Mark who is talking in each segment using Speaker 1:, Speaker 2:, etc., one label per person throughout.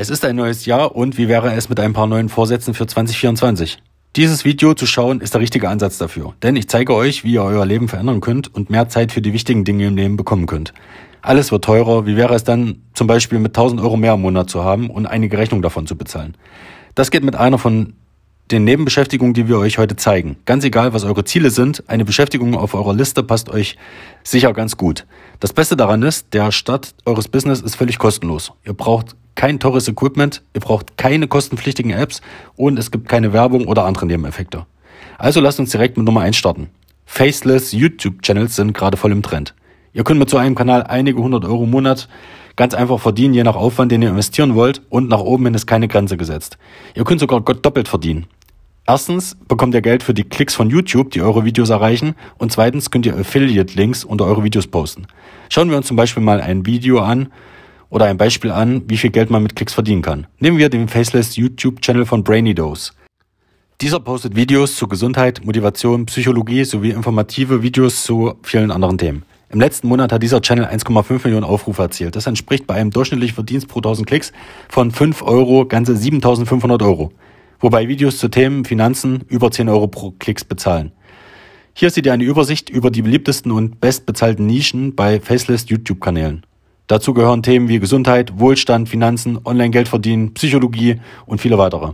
Speaker 1: Es ist ein neues Jahr und wie wäre es mit ein paar neuen Vorsätzen für 2024? Dieses Video zu schauen ist der richtige Ansatz dafür, denn ich zeige euch, wie ihr euer Leben verändern könnt und mehr Zeit für die wichtigen Dinge im Leben bekommen könnt. Alles wird teurer, wie wäre es dann zum Beispiel mit 1000 Euro mehr im Monat zu haben und einige Rechnungen davon zu bezahlen? Das geht mit einer von den Nebenbeschäftigungen, die wir euch heute zeigen. Ganz egal, was eure Ziele sind, eine Beschäftigung auf eurer Liste passt euch sicher ganz gut. Das Beste daran ist, der Start eures Business ist völlig kostenlos. Ihr braucht kein teures Equipment, ihr braucht keine kostenpflichtigen Apps und es gibt keine Werbung oder andere Nebeneffekte. Also lasst uns direkt mit Nummer 1 starten. Faceless YouTube-Channels sind gerade voll im Trend. Ihr könnt mit so einem Kanal einige hundert Euro im Monat ganz einfach verdienen, je nach Aufwand, den ihr investieren wollt und nach oben hin ist keine Grenze gesetzt. Ihr könnt sogar doppelt verdienen. Erstens bekommt ihr Geld für die Klicks von YouTube, die eure Videos erreichen. Und zweitens könnt ihr Affiliate-Links unter eure Videos posten. Schauen wir uns zum Beispiel mal ein Video an oder ein Beispiel an, wie viel Geld man mit Klicks verdienen kann. Nehmen wir den Faceless YouTube-Channel von Brainy Dose. Dieser postet Videos zu Gesundheit, Motivation, Psychologie sowie informative Videos zu vielen anderen Themen. Im letzten Monat hat dieser Channel 1,5 Millionen Aufrufe erzielt. Das entspricht bei einem durchschnittlichen Verdienst pro 1000 Klicks von 5 Euro ganze 7500 Euro wobei Videos zu Themen Finanzen über 10 Euro pro Klicks bezahlen. Hier seht ihr eine Übersicht über die beliebtesten und bestbezahlten Nischen bei Faceless YouTube-Kanälen. Dazu gehören Themen wie Gesundheit, Wohlstand, Finanzen, Online-Geld verdienen, Psychologie und viele weitere.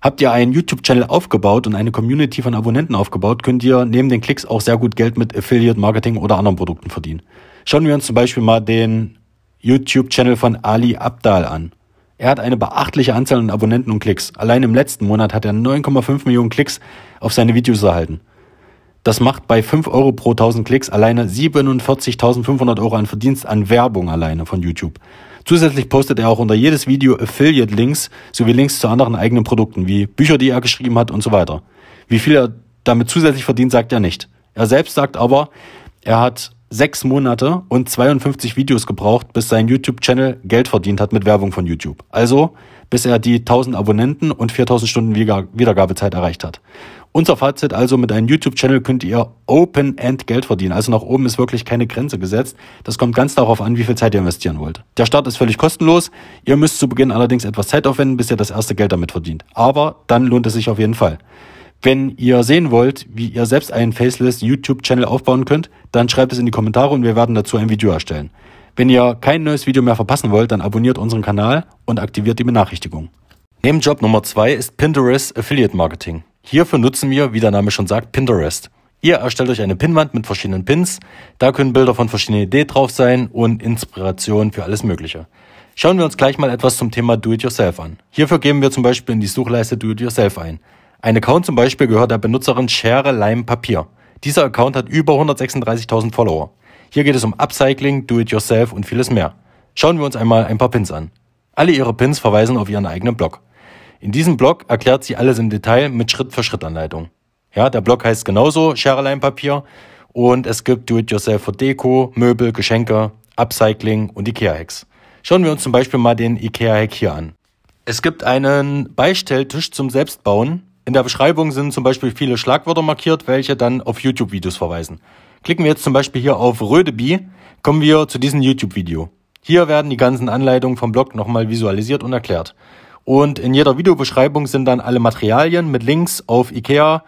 Speaker 1: Habt ihr einen YouTube-Channel aufgebaut und eine Community von Abonnenten aufgebaut, könnt ihr neben den Klicks auch sehr gut Geld mit Affiliate Marketing oder anderen Produkten verdienen. Schauen wir uns zum Beispiel mal den YouTube-Channel von Ali Abdal an. Er hat eine beachtliche Anzahl an Abonnenten und Klicks. Allein im letzten Monat hat er 9,5 Millionen Klicks auf seine Videos erhalten. Das macht bei 5 Euro pro 1000 Klicks alleine 47.500 Euro an Verdienst an Werbung alleine von YouTube. Zusätzlich postet er auch unter jedes Video Affiliate-Links sowie Links zu anderen eigenen Produkten, wie Bücher, die er geschrieben hat und so weiter. Wie viel er damit zusätzlich verdient, sagt er nicht. Er selbst sagt aber, er hat sechs Monate und 52 Videos gebraucht, bis sein YouTube-Channel Geld verdient hat mit Werbung von YouTube. Also, bis er die 1000 Abonnenten und 4000 Stunden Wiedergabezeit erreicht hat. Unser Fazit also, mit einem YouTube-Channel könnt ihr Open-End Geld verdienen. Also nach oben ist wirklich keine Grenze gesetzt. Das kommt ganz darauf an, wie viel Zeit ihr investieren wollt. Der Start ist völlig kostenlos. Ihr müsst zu Beginn allerdings etwas Zeit aufwenden, bis ihr das erste Geld damit verdient. Aber dann lohnt es sich auf jeden Fall. Wenn ihr sehen wollt, wie ihr selbst einen Faceless YouTube-Channel aufbauen könnt, dann schreibt es in die Kommentare und wir werden dazu ein Video erstellen. Wenn ihr kein neues Video mehr verpassen wollt, dann abonniert unseren Kanal und aktiviert die Benachrichtigung. Nebenjob Nummer 2 ist Pinterest Affiliate Marketing. Hierfür nutzen wir, wie der Name schon sagt, Pinterest. Ihr erstellt euch eine Pinnwand mit verschiedenen Pins. Da können Bilder von verschiedenen Ideen drauf sein und Inspiration für alles Mögliche. Schauen wir uns gleich mal etwas zum Thema Do-it-yourself an. Hierfür geben wir zum Beispiel in die Suchleiste Do-it-yourself ein. Ein Account zum Beispiel gehört der Benutzerin Schere Leim Papier. Dieser Account hat über 136.000 Follower. Hier geht es um Upcycling, Do-it-yourself und vieles mehr. Schauen wir uns einmal ein paar Pins an. Alle ihre Pins verweisen auf ihren eigenen Blog. In diesem Blog erklärt sie alles im Detail mit Schritt-für-Schritt-Anleitung. Ja, der Blog heißt genauso Scherelein-Papier und es gibt Do-it-yourself für Deko, Möbel, Geschenke, Upcycling und Ikea-Hacks. Schauen wir uns zum Beispiel mal den Ikea-Hack hier an. Es gibt einen Beistelltisch zum Selbstbauen in der Beschreibung sind zum Beispiel viele Schlagwörter markiert, welche dann auf YouTube-Videos verweisen. Klicken wir jetzt zum Beispiel hier auf Rödebi, kommen wir zu diesem YouTube-Video. Hier werden die ganzen Anleitungen vom Blog nochmal visualisiert und erklärt. Und in jeder Videobeschreibung sind dann alle Materialien mit Links auf IKEA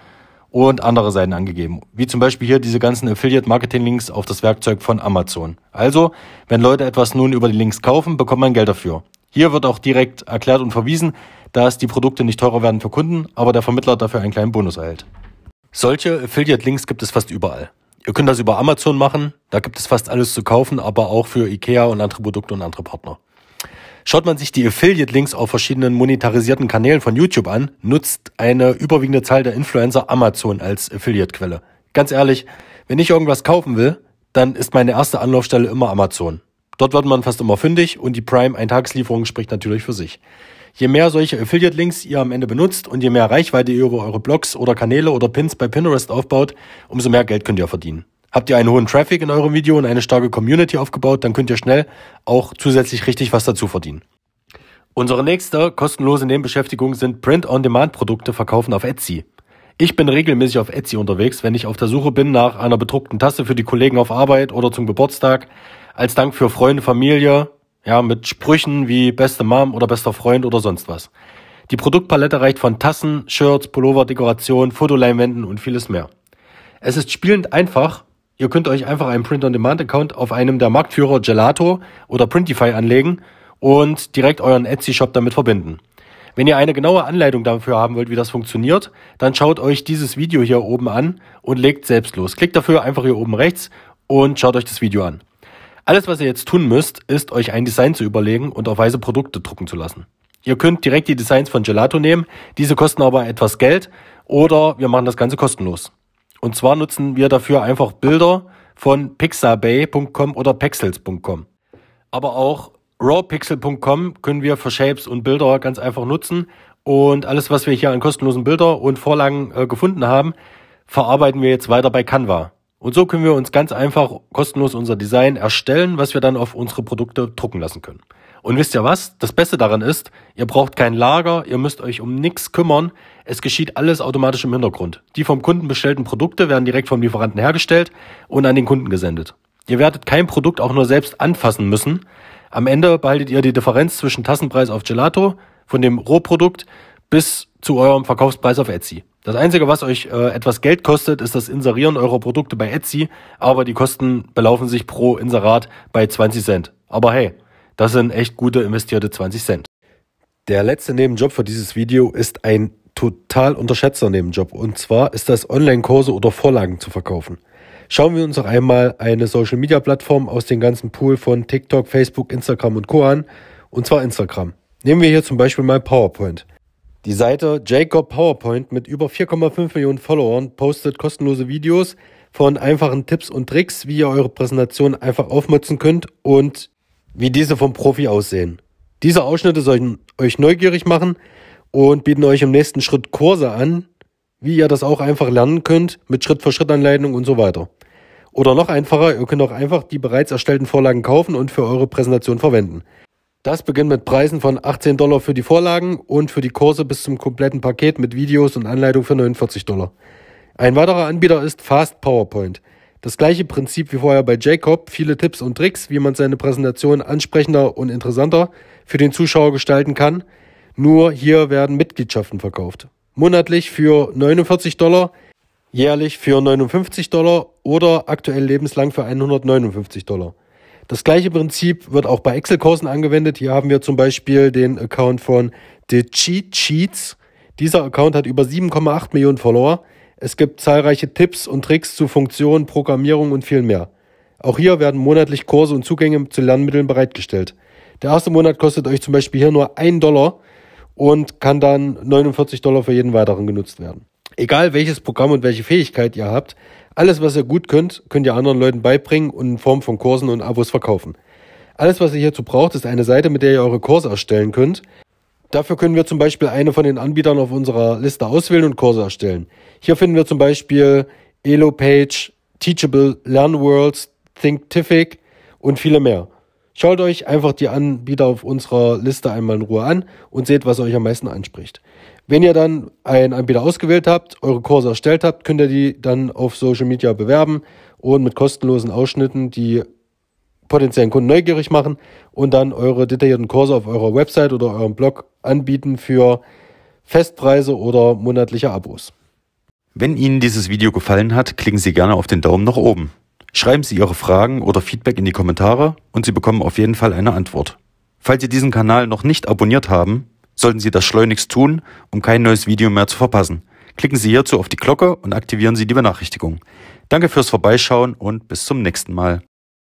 Speaker 1: und andere Seiten angegeben. Wie zum Beispiel hier diese ganzen Affiliate-Marketing-Links auf das Werkzeug von Amazon. Also, wenn Leute etwas nun über die Links kaufen, bekommt man Geld dafür. Hier wird auch direkt erklärt und verwiesen, dass die Produkte nicht teurer werden für Kunden, aber der Vermittler dafür einen kleinen Bonus erhält. Solche Affiliate-Links gibt es fast überall. Ihr könnt das über Amazon machen, da gibt es fast alles zu kaufen, aber auch für IKEA und andere Produkte und andere Partner. Schaut man sich die Affiliate-Links auf verschiedenen monetarisierten Kanälen von YouTube an, nutzt eine überwiegende Zahl der Influencer Amazon als Affiliate-Quelle. Ganz ehrlich, wenn ich irgendwas kaufen will, dann ist meine erste Anlaufstelle immer Amazon. Dort wird man fast immer fündig und die Prime-Eintagslieferung spricht natürlich für sich. Je mehr solche Affiliate-Links ihr am Ende benutzt und je mehr Reichweite ihr über eure Blogs oder Kanäle oder Pins bei Pinterest aufbaut, umso mehr Geld könnt ihr verdienen. Habt ihr einen hohen Traffic in eurem Video und eine starke Community aufgebaut, dann könnt ihr schnell auch zusätzlich richtig was dazu verdienen. Unsere nächste kostenlose Nebenbeschäftigung sind Print-on-Demand-Produkte verkaufen auf Etsy. Ich bin regelmäßig auf Etsy unterwegs, wenn ich auf der Suche bin nach einer bedruckten Tasse für die Kollegen auf Arbeit oder zum Geburtstag, als Dank für Freunde, Familie, ja, mit Sprüchen wie beste Mom oder bester Freund oder sonst was. Die Produktpalette reicht von Tassen, Shirts, Pullover, Dekoration, Fotoleinwänden und vieles mehr. Es ist spielend einfach. Ihr könnt euch einfach einen Print-on-Demand-Account auf einem der Marktführer Gelato oder Printify anlegen und direkt euren Etsy-Shop damit verbinden. Wenn ihr eine genaue Anleitung dafür haben wollt, wie das funktioniert, dann schaut euch dieses Video hier oben an und legt selbst los. Klickt dafür einfach hier oben rechts und schaut euch das Video an. Alles, was ihr jetzt tun müsst, ist euch ein Design zu überlegen und auf weiße Produkte drucken zu lassen. Ihr könnt direkt die Designs von Gelato nehmen, diese kosten aber etwas Geld oder wir machen das Ganze kostenlos. Und zwar nutzen wir dafür einfach Bilder von pixabay.com oder pexels.com. Aber auch rawpixel.com können wir für Shapes und Bilder ganz einfach nutzen. Und alles, was wir hier an kostenlosen Bilder und Vorlagen äh, gefunden haben, verarbeiten wir jetzt weiter bei Canva. Und so können wir uns ganz einfach kostenlos unser Design erstellen, was wir dann auf unsere Produkte drucken lassen können. Und wisst ihr was? Das Beste daran ist, ihr braucht kein Lager, ihr müsst euch um nichts kümmern. Es geschieht alles automatisch im Hintergrund. Die vom Kunden bestellten Produkte werden direkt vom Lieferanten hergestellt und an den Kunden gesendet. Ihr werdet kein Produkt auch nur selbst anfassen müssen. Am Ende behaltet ihr die Differenz zwischen Tassenpreis auf Gelato, von dem Rohprodukt bis zu eurem Verkaufspreis auf Etsy. Das Einzige, was euch äh, etwas Geld kostet, ist das Inserieren eurer Produkte bei Etsy, aber die Kosten belaufen sich pro Inserat bei 20 Cent. Aber hey, das sind echt gute investierte 20 Cent. Der letzte Nebenjob für dieses Video ist ein total unterschätzter Nebenjob und zwar ist das Online-Kurse oder Vorlagen zu verkaufen. Schauen wir uns noch einmal eine Social-Media-Plattform aus dem ganzen Pool von TikTok, Facebook, Instagram und Co an und zwar Instagram. Nehmen wir hier zum Beispiel mal PowerPoint. Die Seite Jacob PowerPoint mit über 4,5 Millionen Followern postet kostenlose Videos von einfachen Tipps und Tricks, wie ihr eure Präsentation einfach aufmutzen könnt und wie diese vom Profi aussehen. Diese Ausschnitte sollen euch neugierig machen und bieten euch im nächsten Schritt Kurse an, wie ihr das auch einfach lernen könnt mit Schritt-für-Schritt-Anleitung und so weiter. Oder noch einfacher, ihr könnt auch einfach die bereits erstellten Vorlagen kaufen und für eure Präsentation verwenden. Das beginnt mit Preisen von 18 Dollar für die Vorlagen und für die Kurse bis zum kompletten Paket mit Videos und Anleitung für 49 Dollar. Ein weiterer Anbieter ist Fast PowerPoint. Das gleiche Prinzip wie vorher bei Jacob, viele Tipps und Tricks, wie man seine Präsentation ansprechender und interessanter für den Zuschauer gestalten kann. Nur hier werden Mitgliedschaften verkauft. Monatlich für 49 Dollar, jährlich für 59 Dollar oder aktuell lebenslang für 159 Dollar. Das gleiche Prinzip wird auch bei Excel-Kursen angewendet. Hier haben wir zum Beispiel den Account von The Cheat Sheets. Dieser Account hat über 7,8 Millionen Follower. Es gibt zahlreiche Tipps und Tricks zu Funktionen, Programmierung und viel mehr. Auch hier werden monatlich Kurse und Zugänge zu Lernmitteln bereitgestellt. Der erste Monat kostet euch zum Beispiel hier nur 1 Dollar und kann dann 49 Dollar für jeden weiteren genutzt werden. Egal welches Programm und welche Fähigkeit ihr habt, alles, was ihr gut könnt, könnt ihr anderen Leuten beibringen und in Form von Kursen und Abos verkaufen. Alles, was ihr hierzu braucht, ist eine Seite, mit der ihr eure Kurse erstellen könnt. Dafür können wir zum Beispiel eine von den Anbietern auf unserer Liste auswählen und Kurse erstellen. Hier finden wir zum Beispiel EloPage, Teachable, LernWorlds, Thinktific und viele mehr. Schaut euch einfach die Anbieter auf unserer Liste einmal in Ruhe an und seht, was euch am meisten anspricht. Wenn ihr dann einen Anbieter ausgewählt habt, eure Kurse erstellt habt, könnt ihr die dann auf Social Media bewerben und mit kostenlosen Ausschnitten die potenziellen Kunden neugierig machen und dann eure detaillierten Kurse auf eurer Website oder eurem Blog anbieten für Festpreise oder monatliche Abos. Wenn Ihnen dieses Video gefallen hat, klicken Sie gerne auf den Daumen nach oben. Schreiben Sie Ihre Fragen oder Feedback in die Kommentare und Sie bekommen auf jeden Fall eine Antwort. Falls Sie diesen Kanal noch nicht abonniert haben, sollten Sie das schleunigst tun, um kein neues Video mehr zu verpassen. Klicken Sie hierzu auf die Glocke und aktivieren Sie die Benachrichtigung. Danke fürs Vorbeischauen und bis zum nächsten Mal.